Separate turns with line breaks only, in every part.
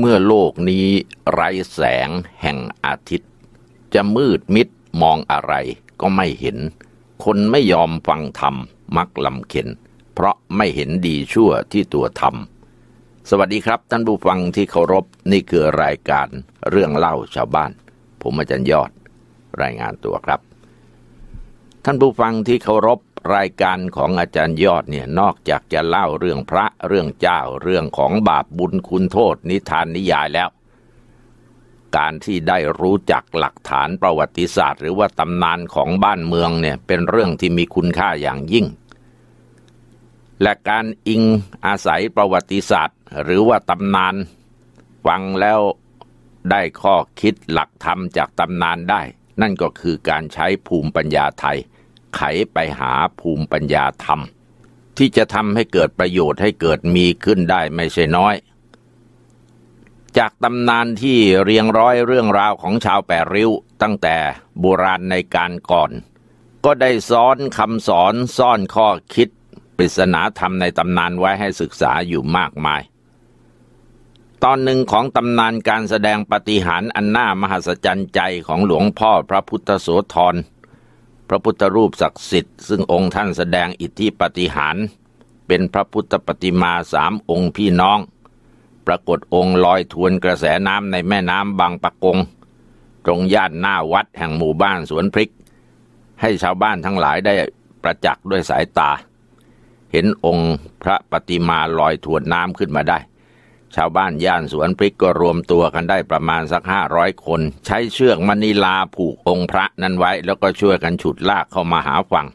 เมื่อโลกนี้ไร้แสงแห่งอาทิตย์ จะมืดมิดมองอะไรก็ไม่เห็น คนไม่ยอมฟังธรรมมักลำเข็น เพราะไม่เห็นดีชั่วที่ตัวทำสวัสดีครับท่านผู้ฟังที่เคารพนี่คือรายการเรื่องเล่าชาวบ้าน ผมอาจารย์ยอด รายงานตัวครับ ท่านผู้ฟังที่เคารพรายการของอาจารย์ยอดเนี่ยนอกจากจะเล่าเรื่องพระเรื่องเจ้าเรื่องของบาปบุญคุณโทษ นิทานนิยายแล้ว การที่ได้รู้จักหลักฐานประวัติศาสตร์ หรือว่าตำนานของบ้านเมืองเนี่ยเป็นเรื่องที่มีคุณค่าอย่างยิ่ง และการอิงอาศัยประวัติศาสตร์หรือว่าตำนานฟังแล้วได้ข้อคิดหลักธรรมจากตำนานได้ นั่นก็คือการใช้ภูมิปัญญาไทยไขไปหาภูมิปัญญาธรรม ที่จะทำให้เกิดประโยชน์ให้เกิดมีขึ้นได้ไม่ใช่น้อย จากตำนานที่เรียงร้อยเรื่องราวของชาวแปริ้ว ตั้งแต่โบราณในการก่อน ก็ได้ซ้อนคำสอนซ่อนข้อคิดปริศนาธรรมในตำนานไว้ให้ศึกษาอยู่มากมาย ตอนหนึ่งของตำนานการแสดงปฏิหารอันน่ามหัศจรรย์ใจของหลวงพ่อพระพุทธโสธรพระพุทธรูปศักดิ์สิทธิ์ซึ่งองค์ท่านแสดงอิทธิปฏิหาร เป็นพระพุทธปฏิมาสามองค์พี่น้อง ปรากฏองค์ลอยทวนกระแสน้ำในแม่น้ำบางปะกง ตรงย่านหน้าวัดแห่งหมู่บ้านสวนพริก ให้ชาวบ้านทั้งหลายได้ประจักษ์ด้วยสายตา เห็นองค์พระปฏิมาลอยทวนน้ำขึ้นมาได้ชาวบ้านย่านสวนพริกก็รวมตัวกันได้ประมาณสักห้าร้อยคน ใช้เชือกมณีลาผูกองค์พระนั้นไว้ แล้วก็ช่วยกันฉุดลากเข้ามาหาฝั่ง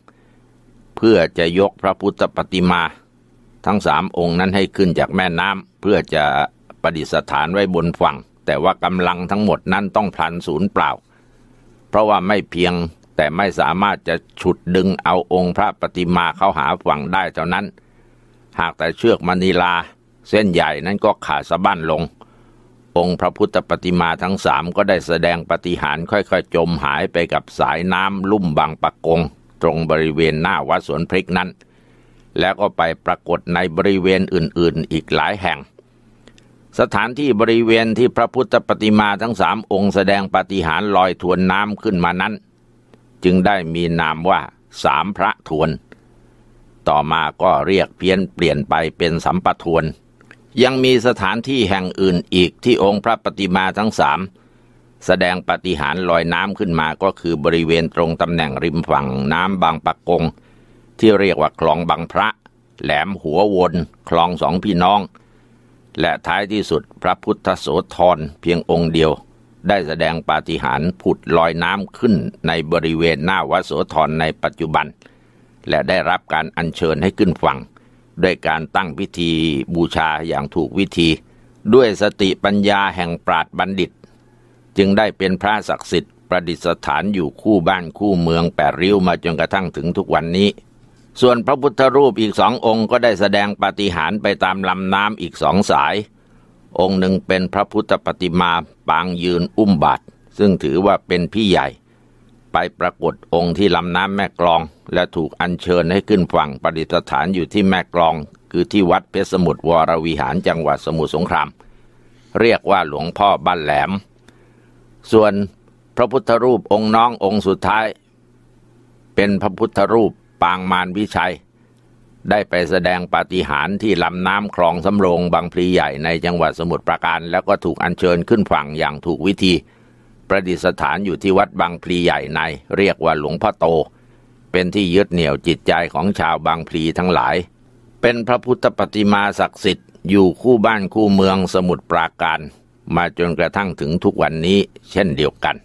เพื่อจะยกพระพุทธปฏิมาทั้งสามองค์นั้นให้ขึ้นจากแม่น้ำเพื่อจะประดิษฐานไว้บนฝั่ง แต่ว่ากำลังทั้งหมดนั้นต้องพลันศูนย์เปล่า เพราะว่าไม่เพียงแต่ไม่สามารถจะฉุดดึงเอาองค์พระปฏิมาเข้าหาฝั่งได้เท่านั้น หากแต่เชือกมณีลาเส้นใหญ่นั้นก็ขาดสะบั้นลง องค์พระพุทธปฏิมาทั้งสามก็ได้แสดงปฏิหารค่อยๆจมหายไปกับสายน้ำลุ่มบางปะกง ตรงบริเวณหน้าวัดสวนพริกนั้น แล้วก็ไปปรากฏในบริเวณอื่นๆอีกหลายแห่ง สถานที่บริเวณที่พระพุทธปฏิมาทั้งสาม องค์แสดงปฏิหารลอยทวนน้ำขึ้นมานั้น จึงได้มีนามว่าสามพระทวน ต่อมาก็เรียกเพี้ยนเปลี่ยนไปเป็นสัมปทวนยังมีสถานที่แห่งอื่นอีกที่องค์พระปฏิมาทั้งสามแสดงปฏิหารลอยน้ำขึ้นมาก็คือบริเวณตรงตำแหน่งริมฝั่งน้ำบางปะกง ที่เรียกว่าคลองบางพระ แหลมหัววนคลองสองพี่น้อง และท้ายที่สุดพระพุทธโสธรเพียงองค์เดียวได้แสดงปาฏิหาริย์ผุดลอยน้ำขึ้นในบริเวณหน้าวัดโสธรในปัจจุบัน และได้รับการอัญเชิญให้ขึ้นฝั่งด้วยการตั้งพิธีบูชาอย่างถูกวิธี ด้วยสติปัญญาแห่งปราดบัณฑิต จึงได้เป็นพระศักดิ์สิทธิ์ประดิษฐานอยู่คู่บ้านคู่เมืองแปดริ้วมาจนกระทั่งถึงทุกวันนี้ส่วนพระพุทธรูปอีกสององค์ก็ได้แสดงปาฏิหาริย์ไปตามลำน้ำอีกสองสาย องค์หนึ่งเป็นพระพุทธปฏิมาปางยืนอุ้มบาทซึ่งถือว่าเป็นพี่ใหญ่ไปปรากฏองค์ที่ลำน้ำแม่กลอง และถูกอัญเชิญให้ขึ้นฝั่งปฏิสฐานอยู่ที่แม่กลอง คือที่วัดเพชรสมุทรวรวิหารจังหวัดสมุทรสงคราม เรียกว่าหลวงพ่อบ้านแหลม ส่วนพระพุทธรูปองค์น้ององค์สุดท้าย เป็นพระพุทธรูปปางมารวิชัย ได้ไปแสดงปาฏิหาริย์ที่ลำน้ำคลองสำโรงบางพลีใหญ่ในจังหวัดสมุทรปราการ แล้วก็ถูกอัญเชิญขึ้นฝั่งอย่างถูกวิธีประดิษฐานอยู่ที่วัดบางพลีใหญ่ในเรียกว่าหลวงพ่อโต เป็นที่ยึดเหนี่ยวจิตใจของชาวบางพลีทั้งหลาย เป็นพระพุทธปฏิมาศักดิ์สิทธิ์อยู่คู่บ้านคู่เมืองสมุทรปราการมาจนกระทั่งถึงทุกวันนี้เช่นเดียวกัน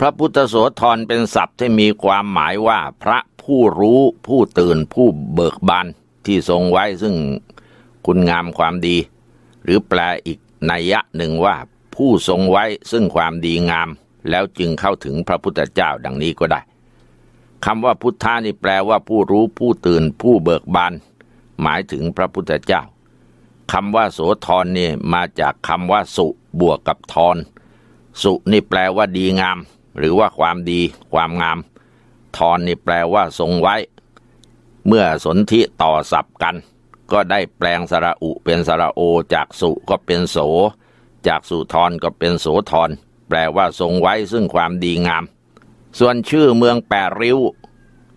พระพุทธโสธรเป็นศัพท์ที่มีความหมายว่าพระผู้รู้ผู้ตื่นผู้เบิกบานที่ทรงไว้ซึ่งคุณงามความดี หรือแปลอีกนัยยะหนึ่งว่าผู้ทรงไว้ซึ่งความดีงาม แล้วจึงเข้าถึงพระพุทธเจ้าดังนี้ก็ได้คำว่าพุทธานี่แปลว่าผู้รู้ผู้ตื่นผู้เบิกบานหมายถึงพระพุทธเจ้าคำว่า โสธรนี่มาจากคำว่าสุบวกกับทรสุนี่แปลว่าดีงาม หรือว่าความดี ความงามทรนี่แปลว่าทรงไว้ เมื่อสนธิต่อสับกัน ก็ได้แปลงสระอุเป็นสระโอจากสุก็เป็นโสจากสุธรก็เป็นโสธรแปลว่าทรงไว้ซึ่งความดีงาม ส่วนชื่อเมืองแปดริ้ว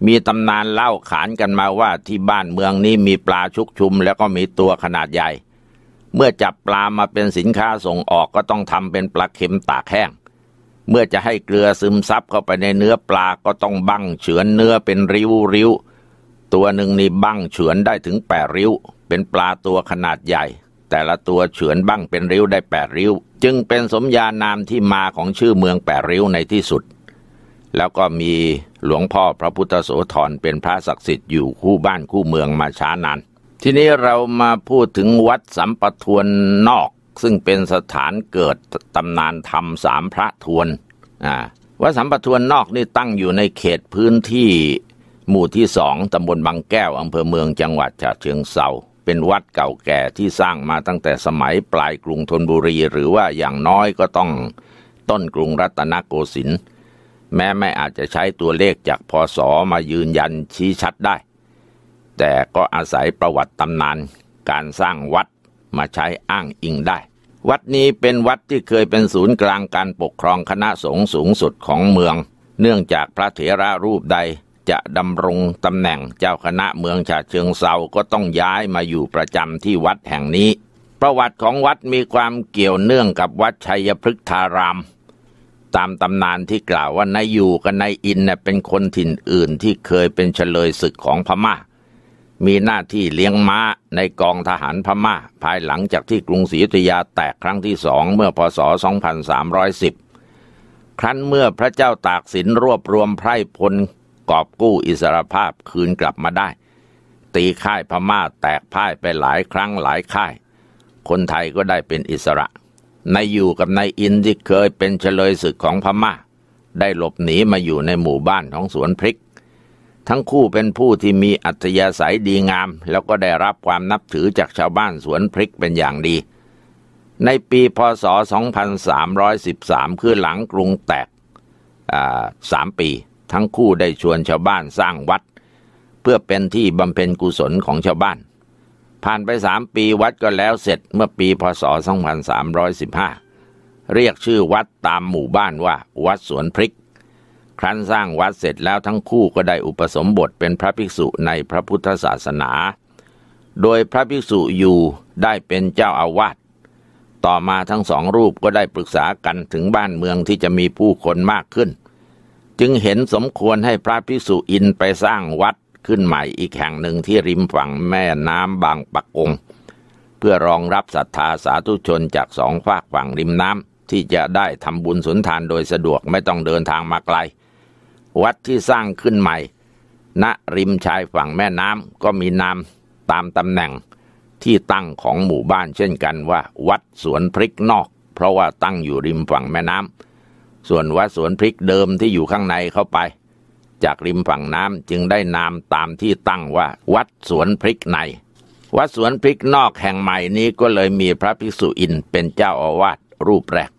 มีตำนานเล่าขานกันมาว่า ที่บ้านเมืองนี้มีปลาชุกชุมแล้วก็มีตัวขนาดใหญ่ เมื่อจับปลามาเป็นสินค้าส่งออกก็ต้องทำเป็นปลาเค็มตากแห้ง เมื่อจะให้เกลือซึมซับเข้าไปในเนื้อปลาก็ต้องบั้งเฉือนเนื้อเป็นริ้วริ้วตัวหนึ่งนี่บั้งเฉือนได้ถึงแปดริ้ว เป็นปลาตัวขนาดใหญ่แต่ละตัวเฉือนบ้างเป็นริ้วได้แปดริ้ว จึงเป็นสมญานามที่มาของชื่อเมืองแปดริ้วในที่สุด แล้วก็มีหลวงพ่อพระพุทธโสธรเป็นพระศักดิ์สิทธิ์อยู่คู่บ้านคู่เมืองมาช้านานทีนี้เรามาพูดถึงวัดสัมปทวนนอก ซึ่งเป็นสถานเกิดตำนานธรรมสามพระทวนอ่าวัดสัมปทวนนอกนี่ตั้งอยู่ในเขตพื้นที่หมู่ที่สองตำบลบางแก้วอำเภอเมืองจังหวัดฉะเชิงเซาเป็นวัดเก่าแก่ที่สร้างมาตั้งแต่สมัยปลายกรุงธนบุรี หรือว่าอย่างน้อยก็ต้องต้นกรุงรัตนโกสินทร์แม้ไม่อาจจะใช้ตัวเลขจากพศมายืนยันชี้ชัดได้ แต่ก็อาศัยประวัติตำนานการสร้างวัดมาใช้อ้างอิงได้ วัดนี้เป็นวัดที่เคยเป็นศูนย์กลางการปกครองคณะสงฆ์สูงสุดของเมือง เนื่องจากพระเถระรูปใดจะดำรงตำแหน่งเจ้าคณะเมืองฉะเชิงเซาก็ต้องย้ายมาอยู่ประจำที่วัดแห่งนี้ ประวัติของวัดมีความเกี่ยวเนื่องกับวัดชัยพฤกษาราม ตามตำนานที่กล่าวว่านายอยู่กับนายอินเน่เป็นคนถิ่นอื่นที่เคยเป็นเฉลยศึกของพมา่ามีหน้าที่เลี้ยงม้าในกองทหารพมา่า ภายหลังจากที่กรุงศรีอยุธยาแตกครั้งที่สองเมื่อพศ 2310 ครั้นเมื่อพระเจ้าตากสินรวบรวมไพร่พลกอบกู้อิสรภาพคืนกลับมาได้ ตีค่ายพม่าแตกพ่ายไปหลายครั้งหลายค่าย คนไทยก็ได้เป็นอิสระนายอยู่กับนายอินที่เคยเป็นเฉลยศึกของพม่า ได้หลบหนีมาอยู่ในหมู่บ้านของสวนพริก ทั้งคู่เป็นผู้ที่มีอัธยาศัยดีงาม แล้วก็ได้รับความนับถือจากชาวบ้านสวนพริกเป็นอย่างดี ในปีพศ 2313 คือหลังกรุงแตกสามปีทั้งคู่ได้ชวนชาวบ้านสร้างวัด เพื่อเป็นที่บำเพ็ญกุศลของชาวบ้าน ผ่านไปสามปีวัดก็แล้วเสร็จเมื่อปีพศ 2315 เรียกชื่อวัดตามหมู่บ้านว่าวัดสวนพริก ครั้นสร้างวัดเสร็จแล้วทั้งคู่ก็ได้อุปสมบทเป็นพระภิกษุในพระพุทธศาสนา โดยพระภิกษุอยู่ได้เป็นเจ้าอาวาสต่อมาทั้งสองรูปก็ได้ปรึกษากันถึงบ้านเมืองที่จะมีผู้คนมากขึ้นจึงเห็นสมควรให้พระพิสุอินไปสร้างวัดขึ้นใหม่อีกแห่งหนึ่งที่ริมฝั่งแม่น้ำบางปะกงเพื่อรองรับศรัทธาสาธุชนจากสองฝากฝั่งริมน้ำที่จะได้ทำบุญสุนทานโดยสะดวกไม่ต้องเดินทางมาไกล วัดที่สร้างขึ้นใหม่ ณริมชายฝั่งแม่น้ำก็มีนามตามตำแหน่งที่ตั้งของหมู่บ้านเช่นกันว่า วัดสวนพริกนอก เพราะว่าตั้งอยู่ริมฝั่งแม่น้ำส่วนวัดสวนพริกเดิมที่อยู่ข้างในเข้าไป จากริมฝั่งน้ำจึงได้นามตามที่ตั้งว่าวัดสวนพริกใน วัดสวนพริกนอกแห่งใหม่นี้ก็เลยมีพระภิกษุอินเป็นเจ้าอาวาสรูปแรก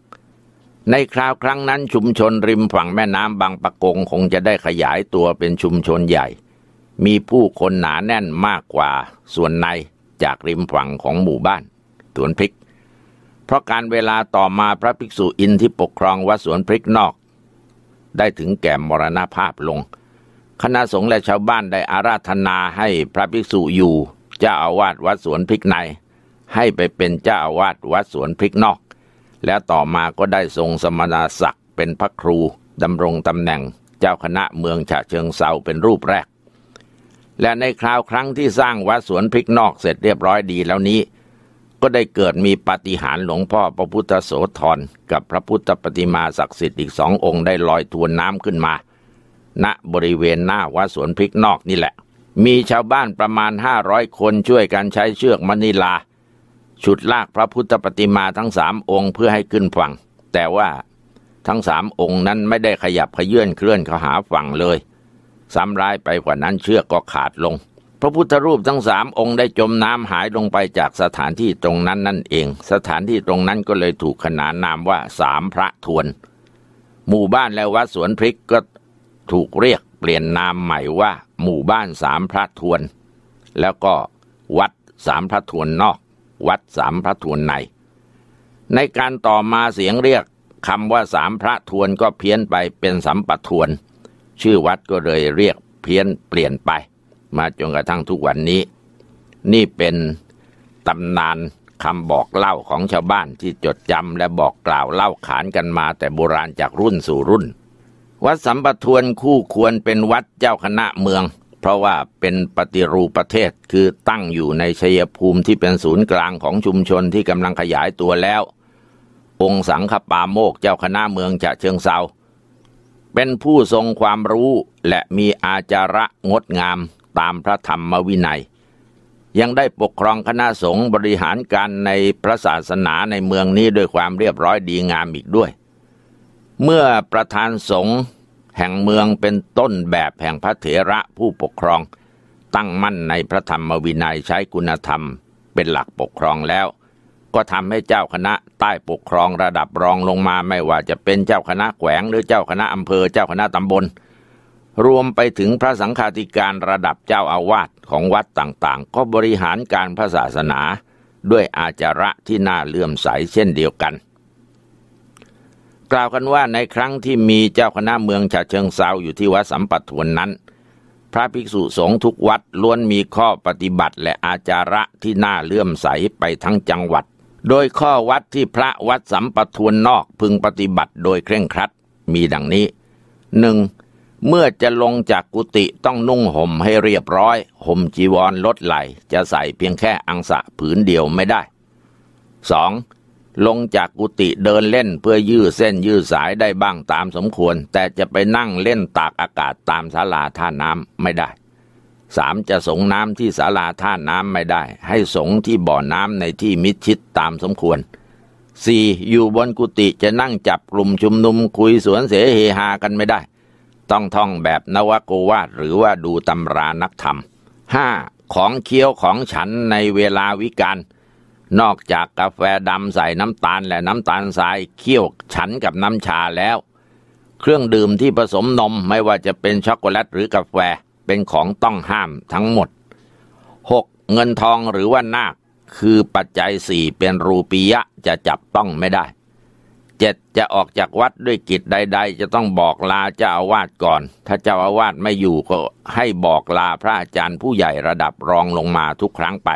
ในคราวครั้งนั้นชุมชนริมฝั่งแม่น้ำบางปะกงคงจะได้ขยายตัวเป็นชุมชนใหญ่ มีผู้คนหนาแน่นมากกว่าส่วนในจากริมฝั่งของหมู่บ้านสวนพริกเพราะการเวลาต่อมาพระภิกษุอินที่ปกครองวัดสวนพริกนอก ได้ถึงแก่มรณภาพลง คณะสงฆ์และชาวบ้านได้อาราธนาให้พระภิกษุอยู่ เจ้าอาวาสวัดสวนพริกใน ให้ไปเป็นเจ้าอาวาสวัดสวนพริกนอก และต่อมาก็ได้ทรงสมณศักดิ์เป็นพระครูดำรงตำแหน่งเจ้าคณะเมืองฉะเชิงเซาเป็นรูปแรก และในคราวครั้งที่สร้างวัดสวนพริกนอกเสร็จเรียบร้อยดีแล้วนี้ก็ได้เกิดมีปาฏิหาริย์หลวงพ่อพระพุทธโสธรกับพระพุทธปฏิมาศักดิ์สิทธิ์อีกสององค์ได้ลอยทวนน้ำขึ้นมา ณบริเวณหน้าวัดสวนพริกนอกนี่แหละ มีชาวบ้านประมาณห้าร้อยคนช่วยกันใช้เชือกมณีลา ฉุดลากพระพุทธปฏิมาทั้งสามองค์เพื่อให้ขึ้นฝั่ง แต่ว่าทั้งสามองค์นั้นไม่ได้ขยับขยื่นเคลื่อนเข้าหาฝั่งเลยซ้ำร้ายไปกว่านั้นเชือกก็ขาดลงระพุทธรูปทั้งสามองค์ได้จมน้ำหายลงไปจากสถานที่ตรงนั้นนั่นเอง สถานที่ตรงนั้นก็เลยถูกขนานนามว่าสามพระทวน หมู่บ้านและวัดสวนพริกก็ถูกเรียกเปลี่ยนนามใหม่ว่าหมู่บ้านสามพระทวน แล้วก็วัดสามพระทวนนอก วัดสามพระทวนใน ในการต่อมาเสียงเรียกคำว่าสามพระทวนก็เพี้ยนไปเป็นสัมปทวน ชื่อวัดก็เลยเรียกเพี้ยนเปลี่ยนไปมาจนกระทั่งทุกวันนี้ นี่เป็นตำนานคำบอกเล่าของชาวบ้านที่จดจำและบอกกล่าวเล่าขานกันมาแต่โบราณจากรุ่นสู่รุ่น วัดสัมปทวนคู่ควรเป็นวัดเจ้าคณะเมือง เพราะว่าเป็นปฏิรูปประเทศคือตั้งอยู่ในชัยภูมิที่เป็นศูนย์กลางของชุมชนที่กำลังขยายตัวแล้ว องค์สังฆปาโมกเจ้าคณะเมืองจะเชิงเซาเป็นผู้ทรงความรู้และมีอาจาระงดงามตามพระธรรมวินัย ยังได้ปกครองคณะสงฆ์บริหารการในพระศาสนาในเมืองนี้ด้วยความเรียบร้อยดีงามอีกด้วย เมื่อประธานสงฆ์แห่งเมืองเป็นต้นแบบแห่งพระเถระผู้ปกครองตั้งมั่นในพระธรรมวินัยใช้คุณธรรมเป็นหลักปกครองแล้ว ก็ทำให้เจ้าคณะใต้ปกครองระดับรองลงมาไม่ว่าจะเป็นเจ้าคณะแขวง หรือเจ้าคณะอำเภอเจ้าคณะตำบลรวมไปถึงพระสังฆาธิการระดับเจ้าอาวาสของวัดต่างๆก็บริหารการพระศาสนาด้วยอาจาระที่น่าเลื่อมใสเช่นเดียวกัน กล่าวกันว่าในครั้งที่มีเจ้าคณะเมืองฉะเชิงเซาอยู่ที่วัดสัมปัทวนนั้น พระภิกษุสงฆ์ทุกวัดล้วนมีข้อปฏิบัติและอาจาระที่น่าเลื่อมใสไปทั้งจังหวัด โดยข้อวัดที่พระวัดสัมปัทวนนอกพึงปฏิบัติโดยเคร่งครัด มีดังนี้ หนึ่งเมื่อจะลงจากกุฏิต้องนุ่งห่มให้เรียบร้อย ห่มจีวรลดไหลจะใส่เพียงแค่ อังสะผืนเดียวไม่ได้ 2. ลงจากกุฏิเดินเล่นเพื่อยืดเส้นยืดสายได้บ้างตามสมควร แต่จะไปนั่งเล่นตากอากาศตามศาลาท่าน้ำไม่ได้ 3. จะสงน้ำที่ศาลาท่าน้ำไม่ได้ ให้สงที่บ่อน้ำในที่มิดชิดตามสมควร 4. อยู่บนกุฏิจะนั่งจับกลุ่มชุมนุมคุยสวนเสเฮฮากันไม่ได้ต้องท่องแบบ นวโกวาทหรือว่าดู ตำรานักธรรม 5. ของเคี้ยวของฉันในเวลาวิกาลนอกจากกาแฟดำใส่น้ำตาลและน้ำตาลทราย เคี่ยวฉันกับน้ำชาแล้ว เครื่องดื่มที่ผสมนมไม่ว่าจะเป็นช็อกโกแลตหรือกาแฟเป็นของต้องห้ามทั้งหมด 6. เงินทองหรือว่านาค คือปัจจัยสี่เป็นรูปียะจะจับต้องไม่ได้เจ็ดจะออกจากวัดด้วยกิจใดๆ จะต้องบอกลาเจ้าอาวาสก่อน ถ้าเจ้าอาวาสไม่อยู่ก็ให้บอกลาพระอาจารย์ผู้ใหญ่ระดับรองลงมาทุกครั้งไป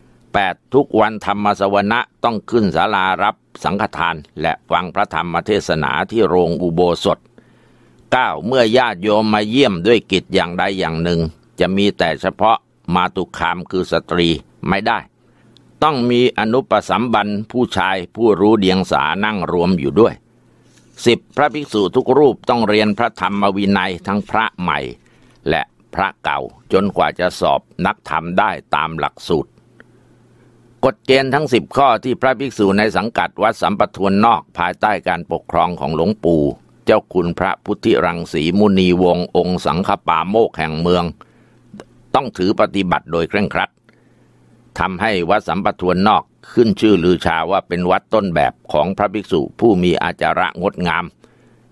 8. ทุกวันธรรมสวนะต้องขึ้นศาลารับสังฆทาน และฟังพระธรรมเทศนาที่โรงอุโบสถ 9. เมื่อญาติโยมมาเยี่ยมด้วยกิจอย่างใดอย่างหนึ่ง จะมีแต่เฉพาะมาตุคามคือสตรีไม่ได้ต้องมีอนุปสัมบันผู้ชายผู้รู้เดียงสานั่งรวมอยู่ด้วยสิบพระภิกษุทุกรูปต้องเรียนพระธรรมวินัยทั้งพระใหม่และพระเก่าจนกว่าจะสอบนักธรรมได้ตามหลักสูตร กฎเกณฑ์ทั้งสิบข้อที่พระภิกษุในสังกัดวัดสัมปทวนนอกภายใต้การปกครองของหลวงปู่เจ้าคุณพระพุทธิรังสีมุนีวงองค์สังฆปาโมกแห่งเมือง ต้องถือปฏิบัติโดยเคร่งครัดทำให้วัดสัมปทวนนอกขึ้นชื่อลือชาว่าเป็นวัดต้นแบบของพระภิกษุผู้มีอาจาระงดงาม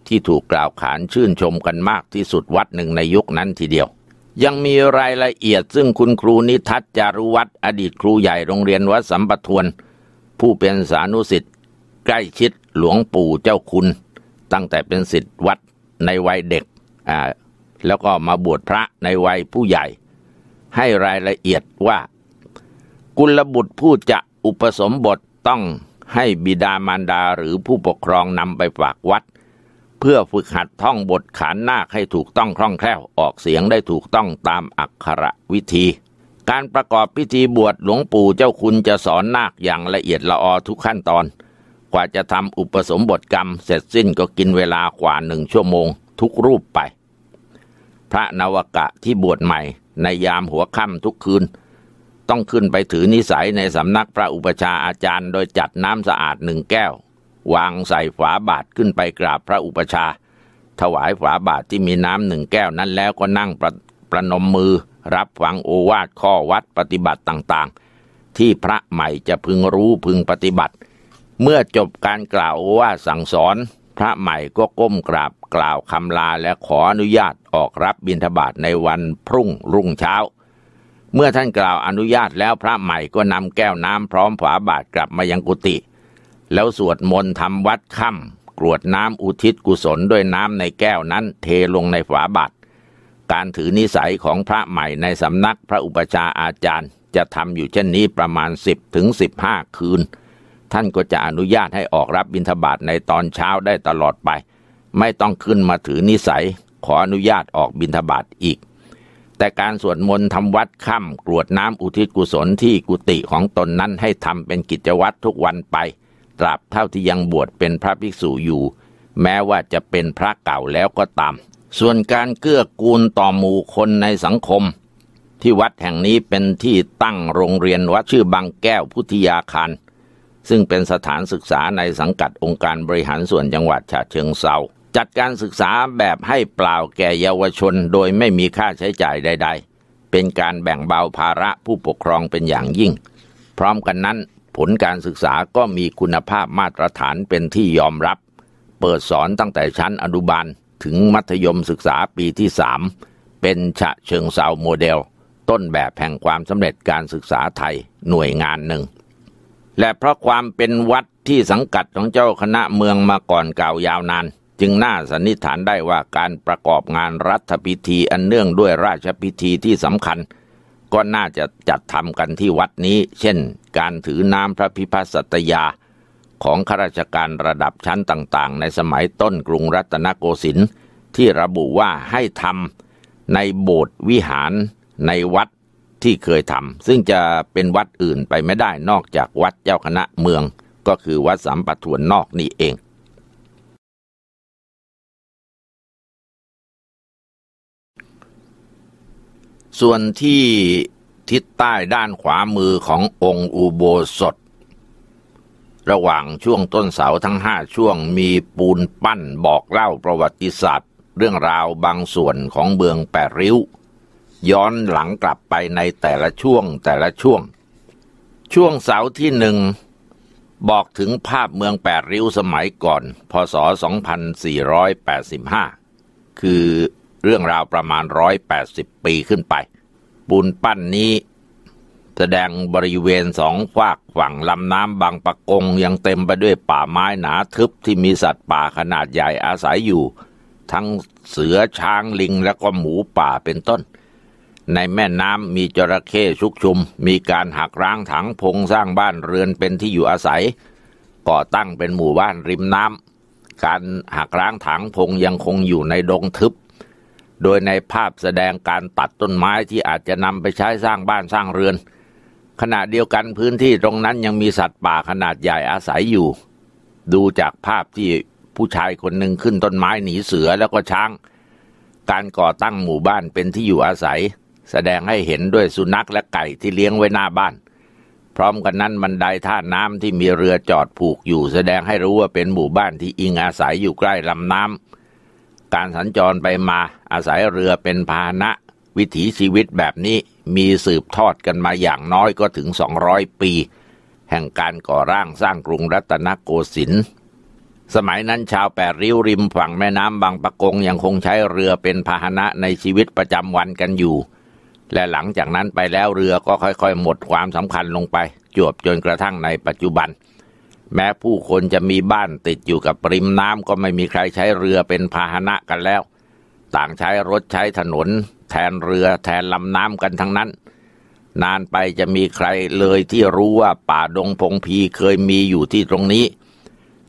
ที่ถูกกล่าวขานชื่นชมกันมากที่สุดวัดหนึ่งในยุคนั้นทีเดียว ยังมีรายละเอียดซึ่งคุณครูนิทัศจารุวัตรอดีตครูใหญ่โรงเรียนวัดสัมปทวนผู้เป็นสานุสิทธิ์ใกล้ชิดหลวงปู่เจ้าคุณ ตั้งแต่เป็นสิทธิ์วัดในวัยเด็กอ่าแล้วก็มาบวชพระในวัยผู้ใหญ่ ให้รายละเอียดว่ากุลบุตรผู้จะอุปสมบทต้องให้บิดามารดาหรือผู้ปกครองนำไปฝากวัด เพื่อฝึกหัดท่องบทขานนาคให้ถูกต้องคล่องแคล่วออกเสียงได้ถูกต้องตามอักขระวิธี การประกอบพิธีบวชหลวงปู่เจ้าคุณจะสอนนาคอย่างละเอียดละออทุกขั้นตอน กว่าจะทำอุปสมบทกรรมเสร็จสิ้นก็กินเวลากว่าหนึ่งชั่วโมงทุกรูปไป พระนวกะที่บวชใหม่ ในยามหัวค่ำทุกคืนต้องขึ้นไปถือนิสัยในสำนักพระอุปชาอาจารย์โดยจัดน้ำสะอาดหนึ่งแก้ว วางใส่ฝาบาทขึ้นไปกราบพระอุปชาถวายฝาบาทที่มีน้ำหนึ่งแก้วนั้นแล้วก็นั่งประประนมมือรับฟังโอวาทข้อวัดปฏิบัติต่างๆ ที่พระใหม่จะพึงรู้พึงปฏิบัติ เมื่อจบการกล่าวโอวาทสั่งสอน พระใหม่ก็ก้มกราบกล่าวคำลาและขออนุญาตออกรับบิณฑบาตในวันพรุ่งรุ่งเช้าเมื่อท่านกล่าวอนุญาตแล้วพระใหม่ก็นำแก้วน้ำพร้อมฝาบาทกลับมายังกุฏิแล้วสวดมนต์ทำวัดค่ำกรวดน้ำอุทิศกุศลด้วยน้ำในแก้วนั้นเทลงในฝาบาทการถือนิสัยของพระใหม่ในสำนักพระอุปชาอาจารย์จะทำอยู่เช่นนี้ประมาณ 10ถึง้าคืน ท่านก็จะอนุญาตให้ออกรับบิณฑบาตในตอนเช้าได้ตลอดไป ไม่ต้องขึ้นมาถือนิสัย ขออนุญาตออกบิณฑบาตอีกแต่การสวดมนต์ทำวัดค่ำกรวดน้ำอุทิศกุศลที่กุฏิของตนนั้นให้ทำเป็นกิจวัตรทุกวันไป ตราบเท่าที่ยังบวชเป็นพระภิกษุอยู่ แม้ว่าจะเป็นพระเก่าแล้วก็ตาม ส่วนการเกื้อกูลต่อหมู่คนในสังคม ที่วัดแห่งนี้เป็นที่ตั้งโรงเรียนวัดชื่อบางแก้วพุทธยาคาร ซึ่งเป็นสถานศึกษาในสังกัดองค์การบริหารส่วนจังหวัดฉะเชิงเซาจัดการศึกษาแบบให้เปล่าแก่เยาวชนโดยไม่มีค่าใช้จ่ายใดๆ เป็นการแบ่งเบาภาระผู้ปกครองเป็นอย่างยิ่ง พร้อมกันนั้นผลการศึกษาก็มีคุณภาพมาตรฐานเป็นที่ยอมรับ เปิดสอนตั้งแต่ชั้นอนุบาลถึงมัธยมศึกษาปีที่สามเป็นฉะเชิงเซาโมเดลต้นแบบแห่งความสำเร็จการศึกษาไทยหน่วยงานหนึ่ง และเพราะความเป็นวัดที่สังกัดของเจ้าคณะเมืองมาก่อนเก่ายาวนานจึงน่าสันนิษฐานได้ว่าการประกอบงานรัฐพิธีอันเนื่องด้วยราชพิธีที่สำคัญก็น่าจะจัดทำกันที่วัดนี้ เช่นการถือน้ำพระพิพัสตยาของข้าราชการระดับชั้นต่างๆในสมัยต้นกรุงรัตนโกสินทร์ที่ระบุว่าให้ทำในโบสถ์วิหารในวัดที่เคยทำซึ่งจะเป็นวัดอื่นไปไม่ได้นอกจากวัดเจ้าคณะเมือง ก็คือวัดสัมปทวนนอกนี่เองส่วนที่ทิศใต้ด้านขวามือขององค์อุโบสถ ระหว่างช่วงต้นเสาทั้งห้าช่วงมีปูนปั้นบอกเล่าประวัติศาสตร์เรื่องราวบางส่วนของเมืองแปดริ้ว ย้อนหลังกลับไปในแต่ละช่วงแต่ละช่วง ช่วงเสาที่หนึ่งบอกถึงภาพเมืองแปดริ้วสมัยก่อนพศ2485 คือเรื่องราวประมาณร้อยแปดสิบปีขึ้นไป ปูนปั้นนี้แสดงบริเวณสองฝากฝั่งลำน้ำบางปะกง ยังเต็มไปด้วยป่าไม้หนาทึบที่มีสัตว์ป่าขนาดใหญ่อาศัยอยู่ ทั้งเสือช้างลิงและก็หมูป่าเป็นต้น ในแม่น้ำมีจระเข้ชุกชุม มีการหักร้างถังพงสร้างบ้านเรือนเป็นที่อยู่อาศัย ก่อตั้งเป็นหมู่บ้านริมน้ำการหักร้างถังพงยังคงอยู่ในดงทึบโดยในภาพแสดงการตัดต้นไม้ที่อาจจะนำไปใช้สร้างบ้านสร้างเรือน ขณะเดียวกันพื้นที่ตรงนั้นยังมีสัตว์ป่าขนาดใหญ่อาศัยอยู่ ดูจากภาพที่ผู้ชายคนหนึ่งขึ้นต้นไม้หนีเสือแล้วก็ช้าง การก่อตั้งหมู่บ้านเป็นที่อยู่อาศัย แสดงให้เห็นด้วยสุนัขและไก่ที่เลี้ยงไว้หน้าบ้าน พร้อมกันนั้นบันไดท่าน้ำที่มีเรือจอดผูกอยู่ แสดงให้รู้ว่าเป็นหมู่บ้านที่อิงอาศัยอยู่ใกล้ลำน้ำการสัญจรไปมาอาศัยเรือเป็นพาหนะ วิถีชีวิตแบบนี้มีสืบทอดกันมาอย่างน้อยก็ถึง 200 ปี แห่งการก่อร่างสร้างกรุงรัตนโกสินทร์สมัยนั้นชาวแปดริ้วริมฝั่งแม่น้ำบางปะกง ยังคงใช้เรือเป็นพาหนะในชีวิตประจำวันกันอยู่ และหลังจากนั้นไปแล้วเรือก็ค่อยๆหมดความสำคัญลงไป จวบจนกระทั่งในปัจจุบันแม้ผู้คนจะมีบ้านติดอยู่กับริมน้ำก็ไม่มีใครใช้เรือเป็นพาหนะกันแล้ว ต่างใช้รถใช้ถนน แทนเรือแทนลำน้ำกันทั้งนั้น นานไปจะมีใครเลยที่รู้ว่าป่าดงพงพีเคยมีอยู่ที่ตรงนี้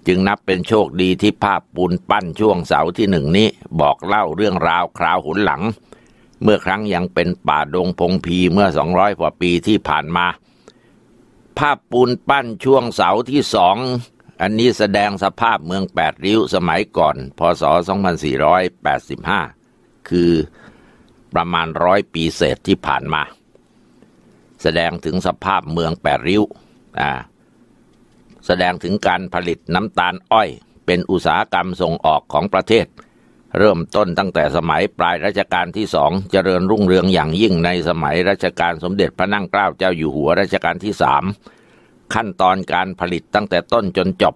จึงนับเป็นโชคดีที่ภาพปูนปั้นช่วงเสาที่หนึ่งนี้ บอกเล่าเรื่องราวคราวหุนหลัง เมื่อครั้งยังเป็นป่าดงพงพีเมื่อสองร้อยกว่าปีที่ผ่านมาภาพปูนปั้นช่วงเสาที่สอง อันนี้แสดงสภาพเมืองแปดริ้วสมัยก่อน พศ 2485 คือประมาณร้อยปีเศษที่ผ่านมา แสดงถึงสภาพเมืองแปดริ้ว อ่า แสดงถึงการผลิตน้ำตาลอ้อยเป็นอุตสาหกรรมส่งออกของประเทศเริ่มต้นตั้งแต่สมัยปลายรัชกาลที่สองเจริญรุ่งเรืองอย่างยิ่งในสมัยรัชกาลสมเด็จพระนั่งเกล้าเจ้าอยู่หัวรัชกาลที่สามขั้นตอนการผลิตตั้งแต่ต้นจนจบ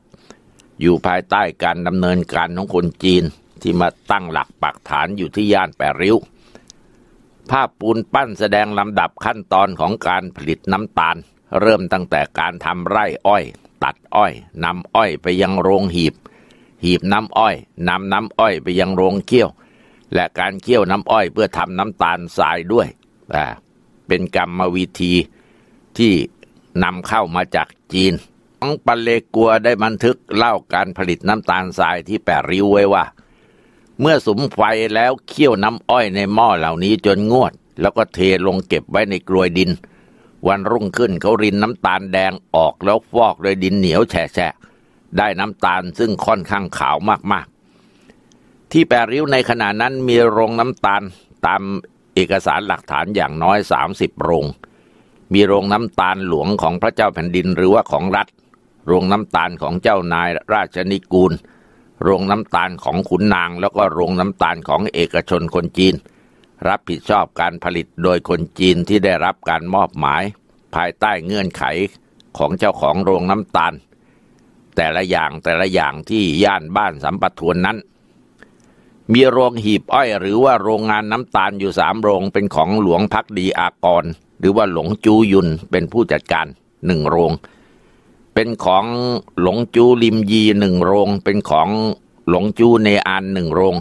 อยู่ภายใต้การดำเนินการของคนจีนที่มาตั้งหลักปักฐานอยู่ที่ย่านแปริ้ว ภาพปูนปั้นแสดงลำดับขั้นตอนของการผลิตน้ำตาล เริ่มตั้งแต่การทำไร่อ้อย ตัดอ้อยนำอ้อยไปยังโรงหีบหีบน้ำอ้อยนำน้ำอ้อยไปยังโรงเคี่ยว และการเคี่ยวน้ำอ้อยเพื่อทำน้ำตาลทรายด้วยเป็นกรรมวิธีที่นำเข้ามาจากจีนของปะเลกัวได้บันทึกเล่าการผลิตน้ำตาลทรายที่แปดริ้วไว้ว่า เมื่อสุมไฟแล้วเคี่ยวน้ำอ้อยในหม้อเหล่านี้จนงวด แล้วก็เทลงเก็บไว้ในกลวยดิน วันรุ่งขึ้นเขารินน้ำตาลแดงออกแล้วฟอกโดยดินเหนียวแฉะได้น้ำตาลซึ่งค่อนข้างขาวมากๆ ที่แปริ้วในขณะนั้นมีโรงน้ำตาลตามเอกสารหลักฐานอย่างน้อย 30 โรง มีโรงน้ำตาลหลวงของพระเจ้าแผ่นดินหรือว่าของรัฐ โรงน้ำตาลของเจ้านายราชนิกูล โรงน้ำตาลของขุนนางแล้วก็โรงน้ำตาลของเอกชนคนจีน รับผิดชอบการผลิตโดยคนจีนที่ได้รับการมอบหมายภายใต้เงื่อนไขของเจ้าของโรงน้ำตาลแต่ละอย่างแต่ละอย่างที่ย่านบ้านสัมปทวนนั้น มีโรงหีบอ้อยหรือว่าโรงงานน้ำตาลอยู่สามโรงเป็นของหลวงพักดีอากรหรือว่าหลงจูยุนเป็นผู้จัดการหนึ่งโรง เป็นของหลงจูลิมยีหนึ่งโรงเป็นของหลงจูเนอานหนึ่งโรง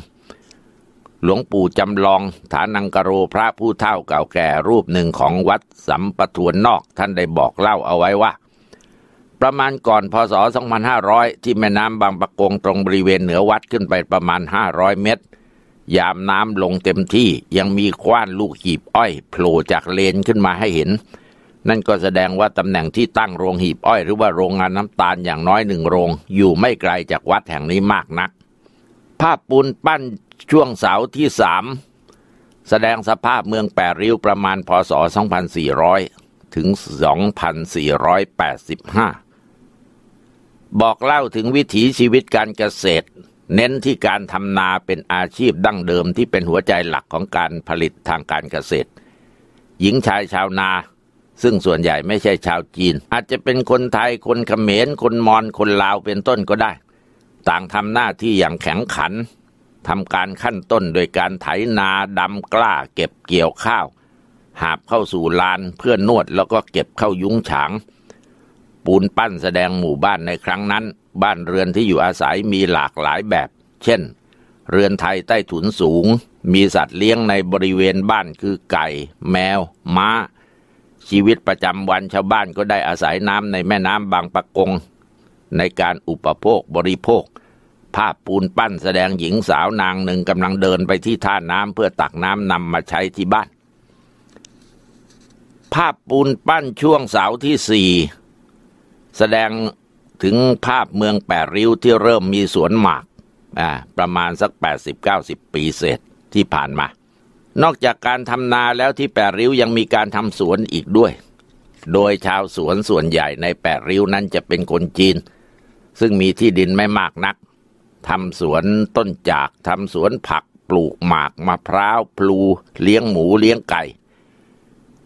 หลวงปู่จำลอง ฐานังกโรพระผู้เฒ่าเก่าแก่รูปหนึ่งของวัดสัมปทวนนอกท่านได้บอกเล่าเอาไว้ว่าประมาณก่อนพศ 2500 ที่แม่น้ำบางปะกงตรงบริเวณเหนือวัดขึ้นไปประมาณ 500 เมตร ยามน้ำลงเต็มที่ยังมีคว้านลูกหีบอ้อยโผล่จากเลนขึ้นมาให้เห็น นั่นก็แสดงว่าตำแหน่งที่ตั้งโรงหีบอ้อยหรือว่าโรงงานน้ำตาลอย่างน้อยหนึ่งโรง อยู่ไม่ไกลจากวัดแห่งนี้มากนัก ภาพปูนปั้นช่วงเสาที่สามแสดงสภาพเมืองแปดริ้วประมาณพศ 2400 ถึง 2485บอกเล่าถึงวิถีชีวิตการเกษตร เน้นที่การทำนาเป็นอาชีพดั้งเดิมที่เป็นหัวใจหลักของการผลิตทางการเกษตร หญิงชายชาวนาซึ่งส่วนใหญ่ไม่ใช่ชาวจีน อาจจะเป็นคนไทยคนเขมรคนมอญคนลาวเป็นต้นก็ได้ ต่างทำหน้าที่อย่างแข็งขันทำการขั้นต้นโดยการไถนาดำกล้าเก็บเกี่ยวข้าวหาบเข้าสู่ลานเพื่อนวดแล้วก็เก็บเข้ายุ้งฉางปูนปั้นแสดงหมู่บ้านในครั้งนั้น บ้านเรือนที่อยู่อาศัยมีหลากหลายแบบ เช่นเรือนไทยใต้ถุนสูง มีสัตว์เลี้ยงในบริเวณบ้านคือไก่แมว ม้า ชีวิตประจำวันชาวบ้านก็ได้อาศัยน้ำในแม่น้ำบางปะกง ในการอุปโภคบริโภค ภาพปูนปั้นแสดงหญิงสาวนางหนึ่งกำลังเดินไปที่ท่าน้ำเพื่อตักน้ำนำมาใช้ที่บ้าน ภาพปูนปั้นช่วงเสาที่สี่แสดงถึงภาพเมืองแปดริ้วที่เริ่มมีสวนหมาก ประมาณสัก80-90ปีเศษที่ผ่านมา นอกจากการทำนาแล้วที่แปดริ้วยังมีการทำสวนอีกด้วย โดยชาวสวนส่วนใหญ่ในแปดริ้วนั้นจะเป็นคนจีน ซึ่งมีที่ดินไม่มากนักทำสวนต้นจากทำสวนผักปลูกหมากมะพร้าวพลูเลี้ยงหมูเลี้ยงไก่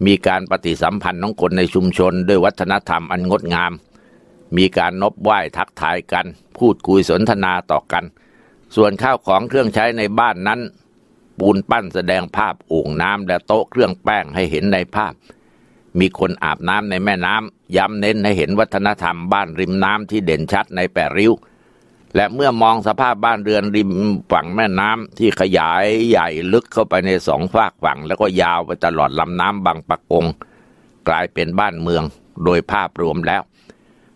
มีการปฏิสัมพันธ์ของคนในชุมชนด้วยวัฒนธรรมอันงดงามมีการนบไหว้ทักทายกัน พูดคุยสนทนาต่อกัน ส่วนข้าวของเครื่องใช้ในบ้านนั้น ปูนปั้นแสดงภาพอ่งน้ำและโต๊ะเครื่องแป้งให้เห็นในภาพ มีคนอาบน้ำในแม่น้ำย้ำเน้นให้เห็นวัฒนธรรมบ้านริมน้ำที่เด่นชัดในแปริ้ว และเมื่อมองสภาพบ้านเรือนริมฝั่งแม่น้ำที่ขยายใหญ่ลึกเข้าไปในสองฝากฝั่งแล้วก็ยาวไปตลอดลำน้ำบางปะกงกลายเป็นบ้านเมืองโดยภาพรวมแล้ว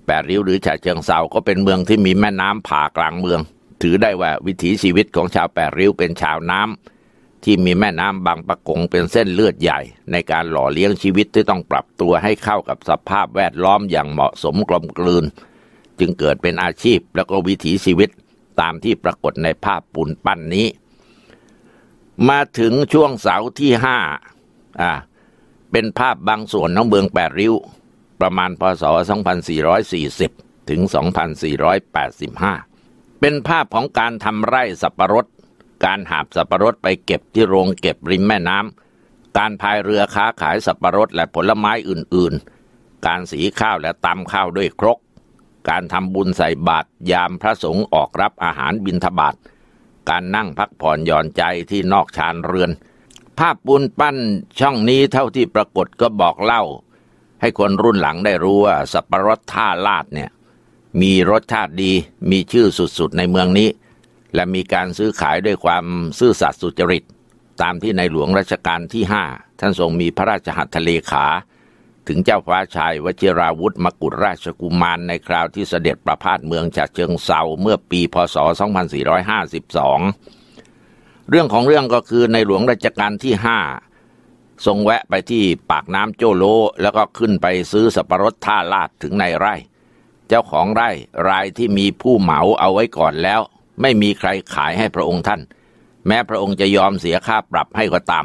แปดริ้วหรือฉะเชิงเซาก็เป็นเมืองที่มีแม่น้ำผ่ากลางเมือง ถือได้ว่าวิถีชีวิตของชาวแปดริ้วเป็นชาวน้ำที่มีแม่น้ำบางปะกงเป็นเส้นเลือดใหญ่ ในการหล่อเลี้ยงชีวิตที่ต้องปรับตัวให้เข้ากับสภาพแวดล้อมอย่างเหมาะสมกลมกลืน จึงเกิดเป็นอาชีพแล้วก็วิถีชีวิตตามที่ปรากฏในภาพปูนปั้นนี้ มาถึงช่วงเสาที่ห้าอ่าเป็นภาพบางส่วนของเมืองแปดริ้วประมาณพศ2440 ถึง 2485 เป็นภาพของการทำไร่สับปะรด การหาบสับปะรดไปเก็บที่โรงเก็บริมแม่น้ำการพายเรือค้าขายสับปะรดและผลไม้อื่นๆ การสีข้าวและตำข้าวด้วยครก การทำบุญใส่บาตรยามพระสงฆ์ออกรับอาหารบิณฑบาตการนั่งพักผ่อนหย่อนใจที่นอกชานเรือน ภาพปูนปั้นช่องนี้เท่าที่ปรากฏก็บอกเล่าให้คนรุ่นหลังได้รู้ว่าสับปะรดท่าลาดเนี่ยมีรสชาติดีมีชื่อสุดๆ ในเมืองนี้ และมีการซื้อขายด้วยความซื่อสัตย์สุจริต ตามที่ในหลวงรัชกาลที่ห้าท่านทรงมีพระราชหัตถเลขา ถึงเจ้าฟ้าชายวชิราวุธมกุฎราชกุมารในคราวที่เสด็จประพาสเมืองฉะเชิงเซาเมื่อปีพศ 2452 เรื่องของเรื่องก็คือในหลวงรัชกาลที่ห้าทรงแวะไปที่ปากน้ำโจโล แล้วก็ขึ้นไปซื้อสับปะรดท่าลาดถึงในไร่ เจ้าของไร่รายที่มีผู้เหมาเอาไว้ก่อนแล้ว ไม่มีใครขายให้พระองค์ท่าน แม้พระองค์จะยอมเสียค่าปรับให้ก็ตาม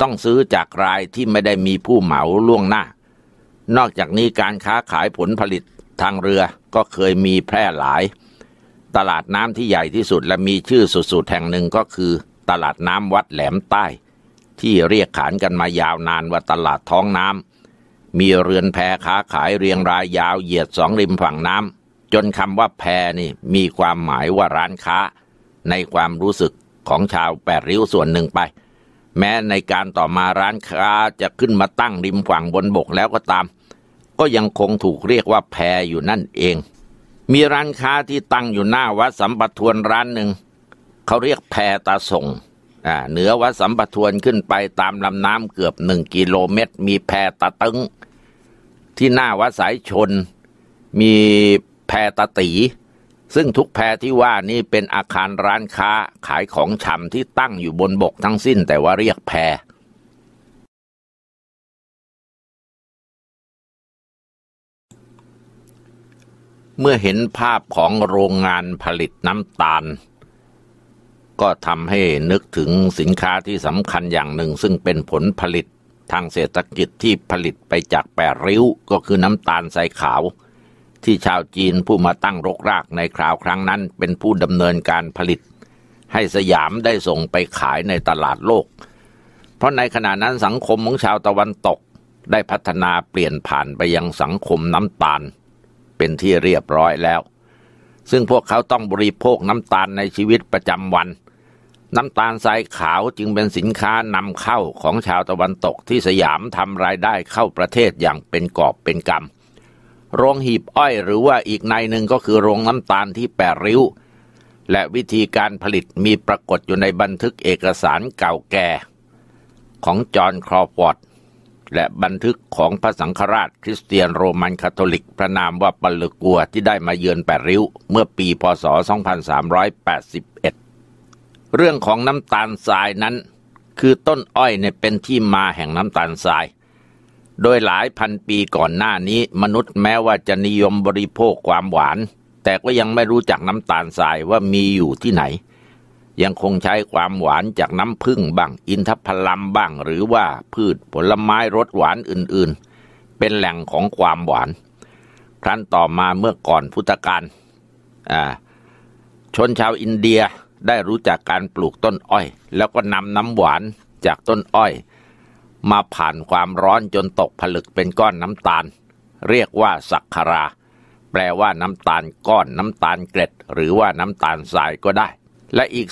ต้องซื้อจากรายที่ไม่ได้มีผู้เหมาล่วงหน้า นอกจากนี้การค้าขายผลผลิตทางเรือก็เคยมีแพร่หลาย ตลาดน้ำที่ใหญ่ที่สุดและมีชื่อสุดๆแห่งหนึ่งก็คือ ตลาดน้ำวัดแหลมใต้ที่เรียกขานกันมายาวนานว่าตลาดท้องน้ำมีเรือนแพค้าขายเรียงรายยาวเหยียดสองริมฝั่งน้ำจนคำว่าแพนี่มีความหมายว่าร้านค้า ในความรู้สึกของชาวแปดริ้วส่วนหนึ่งไป แม้ในการต่อมาร้านค้าจะขึ้นมาตั้งริมฝั่งบนบกแล้วก็ตาม ก็ยังคงถูกเรียกว่าแพอยู่นั่นเอง มีร้านค้าที่ตั้งอยู่หน้าวัดสัมปทวนร้านหนึ่งเขาเรียกแพตาส่งเหนือวัดสัมปทวนขึ้นไปตามลำน้ำเกือบหนึ่งกิโลเมตร มีแพตะตึงที่หน้าวัดสายชนมีแพตะตีซึ่งทุกแพที่ว่านี้เป็นอาคารร้านค้าขายของชำที่ตั้งอยู่บนบกทั้งสิ้นแต่ว่าเรียกแพเมื่อเห็นภาพของโรงงานผลิตน้ำตาลก็ทำให้นึกถึงสินค้าที่สำคัญอย่างหนึ่ง ซึ่งเป็นผลผลิตทางเศรษฐกิจที่ผลิตไปจากแปดริ้วก็คือน้ำตาลใสขาวที่ชาวจีนผู้มาตั้งรกรากในคราวครั้งนั้นเป็นผู้ดำเนินการผลิต ให้สยามได้ส่งไปขายในตลาดโลก เพราะในขณะนั้นสังคมของชาวตะวันตกได้พัฒนาเปลี่ยนผ่านไปยังสังคมน้ำตาล เป็นที่เรียบร้อยแล้ว ซึ่งพวกเขาต้องบริโภคน้ำตาลในชีวิตประจำวันเน้ำตาลทรายขาวจึงเป็นสินค้านำเข้าของชาวตะวันตกที่สยามทำรายได้เข้าประเทศอย่างเป็นกอบเป็นกำ โรงหีบอ้อยหรือว่าอีกในหนึ่งก็คือโรงน้ำตาลที่แปดริ้ว และวิธีการผลิตมีปรากฏอยู่ในบันทึกเอกสารเก่าแก่ ของจอห์นครอฟอร์ดและบันทึกของพระสังฆราช คริสเตียนโรมันคาทอลิกพระนามว่าปัลลกัวที่ได้มาเยือนแปดริ้วเมื่อปีพศ2381เรื่องของน้ำตาลทรายนั้นคือต้นอ้อยเนี่ยเป็นที่มาแห่งน้ำตาลทราย โดยหลายพันปีก่อนหน้านี้ มนุษย์แม้ว่าจะนิยมบริโภคความหวาน แต่ก็ยังไม่รู้จักน้ำตาลทรายว่ามีอยู่ที่ไหน ยังคงใช้ความหวานจากน้ำผึ้งบ้าง อินทผลัมบ้าง หรือว่าพืชผลไม้รสหวานอื่นๆ เป็นแหล่งของความหวานครั้นต่อมาเมื่อก่อนพุทธกาลชนชาวอินเดียได้รู้จักการปลูกต้นอ้อย แล้วก็นำน้ำหวานจากต้นอ้อย มาผ่านความร้อนจนตกผลึกเป็นก้อนน้ำตาล เรียกว่าสักครา แปลว่าน้ำตาลก้อนน้ำตาลเกล็ด หรือว่าน้ำตาลทรายก็ได้ และอีก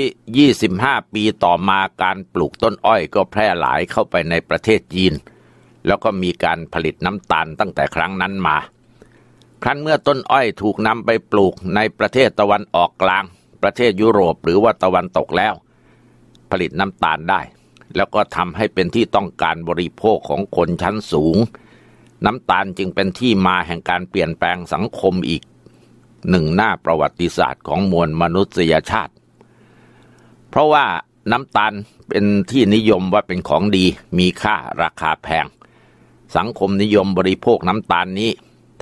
225 ปีต่อมาการปลูกต้นอ้อยก็แพร่หลายเข้าไปในประเทศจีน แล้วก็มีการผลิตน้ำตาลตั้งแต่ครั้งนั้นมา ครั้นเมื่อต้นอ้อยถูกนำไปปลูกในประเทศตะวันออกกลางประเทศยุโรปหรือว่าตะวันตกแล้ว ผลิตน้ำตาลได้ แล้วก็ทำให้เป็นที่ต้องการบริโภคของคนชั้นสูง น้ำตาลจึงเป็นที่มาแห่งการเปลี่ยนแปลงสังคมอีกหนึ่งหน้าประวัติศาสตร์ของมวลมนุษยชาติ เพราะว่าน้ำตาลเป็นที่นิยมว่าเป็นของดีมีค่าราคาแพง สังคมนิยมบริโภคน้ำตาลนี้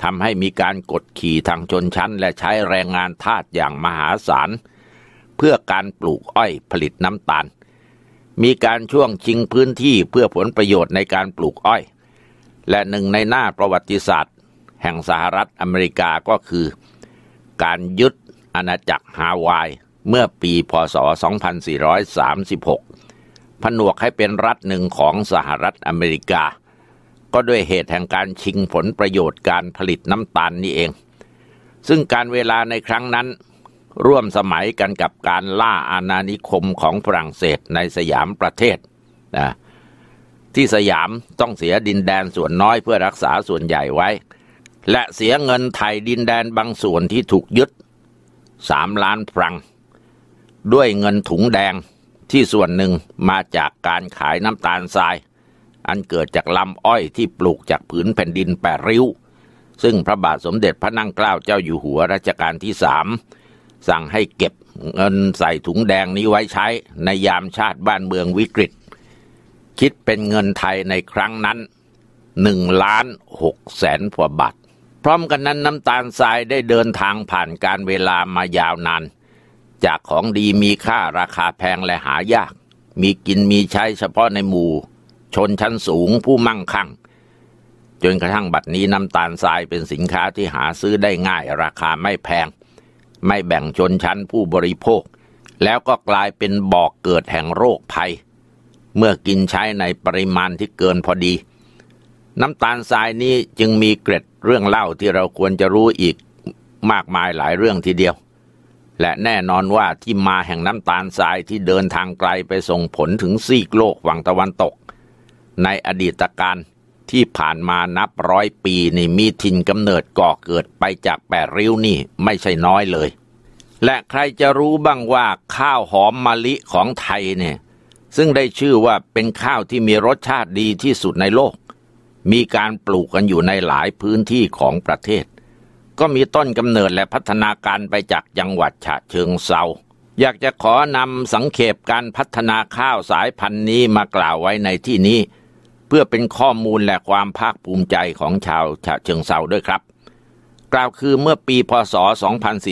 ทำให้มีการกดขี่ทางชนชั้นและใช้แรงงานทาสอย่างมหาศาล เพื่อการปลูกอ้อยผลิตน้ำตาล มีการช่วงชิงพื้นที่เพื่อผลประโยชน์ในการปลูกอ้อย และหนึ่งในหน้าประวัติศาสตร์ แห่งสหรัฐอเมริกาก็คือ การยึดอาณาจักรฮาวาย เมื่อปีพศ 2436 ผนวกให้เป็นรัฐหนึ่งของสหรัฐอเมริกาก็ด้วยเหตุแห่งการชิงผลประโยชน์การผลิตน้ำตาลนี่เอง ซึ่งการเวลาในครั้งนั้น ร่วมสมัยกันกับการล่าอาณานิคมของฝรั่งเศสในสยามประเทศนะที่สยามต้องเสียดินแดนส่วนน้อยเพื่อรักษาส่วนใหญ่ไว้ และเสียเงินไทยดินแดนบางส่วนที่ถูกยึดสามล้านฟรัง ด้วยเงินถุงแดงที่ส่วนหนึ่งมาจากการขายน้ำตาลทรายอันเกิดจากลำอ้อยที่ปลูกจากผืนแผ่นดินแปดริ้ว ซึ่งพระบาทสมเด็จพระนั่งเกล้าเจ้าอยู่หัวรัชกาลที่สามสั่งให้เก็บเงินใส่ถุงแดงนี้ไว้ใช้ในยามชาติบ้านเมืองวิกฤต คิดเป็นเงินไทยในครั้งนั้นหนึ่งล้านหกแสนกว่าบาท พร้อมกันนั้นน้ำตาลทรายได้เดินทางผ่านการเวลามายาวนาน จากของดีมีค่าราคาแพงและหายาก มีกินมีใช้เฉพาะในหมู่ชนชั้นสูงผู้มั่งคั่ง จนกระทั่งบัดนี้น้ำตาลทรายเป็นสินค้าที่หาซื้อได้ง่ายราคาไม่แพง ไม่แบ่งชนชั้นผู้บริโภค แล้วก็กลายเป็นบ่อกเกิดแห่งโรคภัย เมื่อกินใช้ในปริมาณที่เกินพอดี น้ำตาลทรายนี้จึงมีเกร็ดเรื่องเล่าที่เราควรจะรู้อีกมากมายหลายเรื่องทีเดียว และแน่นอนว่าที่มาแห่งน้ำตาลทรายที่เดินทางไกลไปส่งผลถึงซีกโลกฝั่งตะวันตกในอดีตการที่ผ่านมานับร้อยปีนี่มีทินกำเนิดก่อเกิดไปจากแปดริ้วนี่ไม่ใช่น้อยเลย และใครจะรู้บ้างว่าข้าวหอมมะลิของไทยเนี่ย ซึ่งได้ชื่อว่าเป็นข้าวที่มีรสชาติดีที่สุดในโลก มีการปลูกกันอยู่ในหลายพื้นที่ของประเทศ ก็มีต้นกำเนิดและพัฒนาการไปจากจังหวัดฉะเชิงเซาอยากจะขอนำสังเขปการพัฒนาข้าวสายพันธุ์นี้มากล่าวไว้ในที่นี้เพื่อเป็นข้อมูลและความภาคภูมิใจของชาวชาเชิงเซาด้วยครับ กล่าวคือเมื่อปีพศ 2497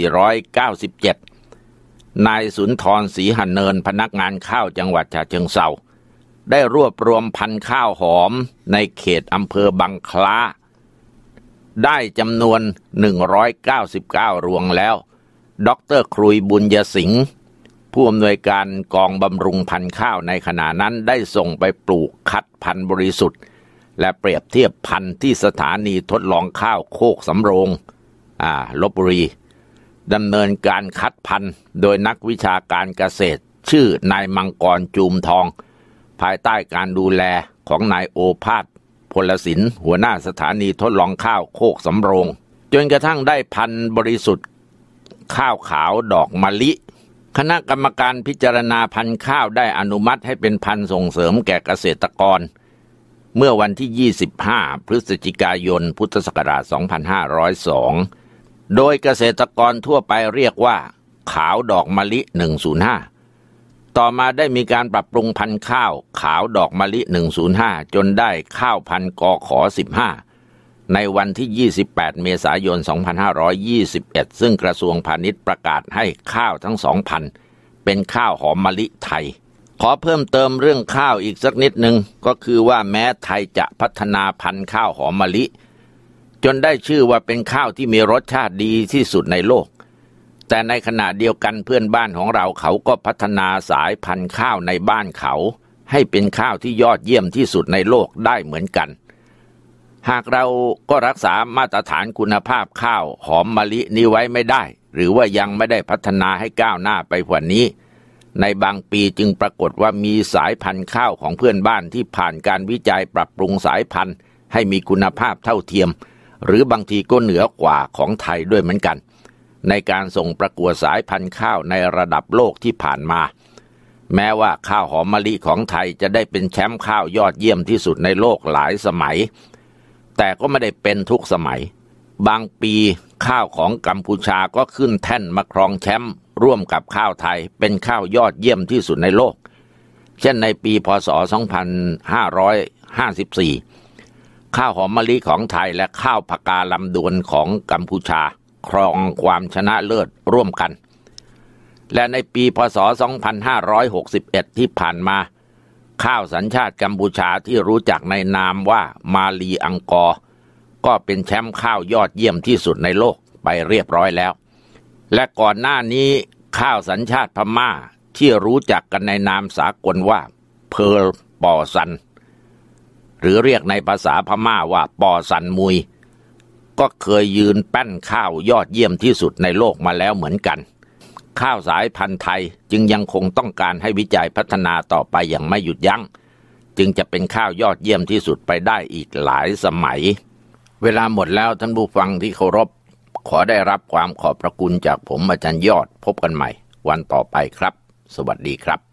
นายสุนทรศรีหันเนินพนักงานข้าวจังหวัดชาเชิงเซาได้รวบรวมพันข้าวหอมในเขตอำเภอบางคล้า ได้จำนวน 199 รวงแล้ว ดรครุยบุญยสิงห์ผู้อำนวยการกองบำรุงพันธุ์ข้าวในขณะนั้นได้ส่งไปปลูกคัดพันธุ์บริสุทธิ์ และเปรียบเทียบพันธุ์ที่สถานีทดลองข้าวโคกสำโรงอ่าลบบุรี ดำเนินการคัดพันธุ์ โดยนักวิชาการเกษตร ชื่อนายมังกรจูมทอง ภายใต้การดูแลของนายโอภาสพลศิลป์หัวหน้าสถานีทดลองข้าวโคกสำโรงจนกระทั่งได้พันธุ์บริสุทธิ์ ข้าวขาวดอกมะลิคณะกรรมการพิจารณาพันธุ์ข้าวได้อนุมัติให้เป็นพันธุ์ส่งเสริมแก่เกษตรกร เมื่อวันที่ 25 พฤศจิกายน พุทธศักราช 2502 โดยเกษตรกรทั่วไปเรียกว่าขาวดอกมะลิ 105 ต่อมาได้มีการปรับปรุงพันธุ์ข้าวขาวดอกมะลิ 105 จนได้ข้าวพันธุ์กอขอ 15ในวันที่ 28 เมษายน 2521 ซึ่งกระทรวงพาณิชย์ประกาศให้ข้าวทั้งสองพันเป็นข้าวหอมมะลิไทย ขอเพิ่มเติมเรื่องข้าวอีกสักนิดหนึ่งก็คือว่าแม้ไทยจะพัฒนาพันธุ์ข้าวหอมมะลิ จนได้ชื่อว่าเป็นข้าวที่มีรสชาติดีที่สุดในโลก แต่ในขณะเดียวกันเพื่อนบ้านของเราเขาก็พัฒนาสายพันธุ์ข้าวในบ้านเขา ให้เป็นข้าวที่ยอดเยี่ยมที่สุดในโลกได้เหมือนกันหากเราก็รักษามาตรฐานคุณภาพข้าวหอมมะลินี้ไว้ไม่ได้ หรือว่ายังไม่ได้พัฒนาให้ก้าวหน้าไปกว่านี้ ในบางปีจึงปรากฏว่ามีสายพันธุ์ข้าวของเพื่อนบ้านที่ผ่านการวิจัยปรับปรุงสายพันธุ์ ให้มีคุณภาพเท่าเทียม หรือบางทีก็เหนือกว่าของไทยด้วยเหมือนกัน ในการส่งประกวดสายพันธุ์ข้าวในระดับโลกที่ผ่านมา แม้ว่าข้าวหอมมะลิของไทยจะได้เป็นแชมป์ข้าวยอดเยี่ยมที่สุดในโลกหลายสมัยแต่ก็ไม่ได้เป็นทุกสมัย บางปีข้าวของกัมพูชาก็ขึ้นแท่นมาครองแชมป์ร่วมกับข้าวไทยเป็นข้าวยอดเยี่ยมที่สุดในโลก เช่นในปีพศ 2554 ข้าวหอมมะลิของไทยและข้าวผักกาลำดวนของกัมพูชาครองความชนะเลิศร่วมกัน และในปีพศ 2561 ที่ผ่านมาข้าวสัญชาติกัมพูชาที่รู้จักในนามว่ามาลีอังกอร์ก็เป็นแชมป์ข้าวยอดเยี่ยมที่สุดในโลกไปเรียบร้อยแล้ว และก่อนหน้านี้ข้าวสัญชาติพม่าที่รู้จักกันในนามสากลว่าเพลปอสัน หรือเรียกในภาษาพม่าว่าปอสันมุย ก็เคยยืนแป้นข้าวยอดเยี่ยมที่สุดในโลกมาแล้วเหมือนกันข้าวสายพันธุ์ไทยจึงยังคงต้องการให้วิจัยพัฒนาต่อไปอย่างไม่หยุดยัง้ง จึงจะเป็นข้าวยอดเยี่ยมที่สุดไปได้อีกหลายสมัย เวลาหมดแล้วท่านผู้ฟังที่เคารพ ขอได้รับความขอบพระคุณจากผมอาจารย์ยอดพบกันใหม่ วันต่อไปครับ สวัสดีครับ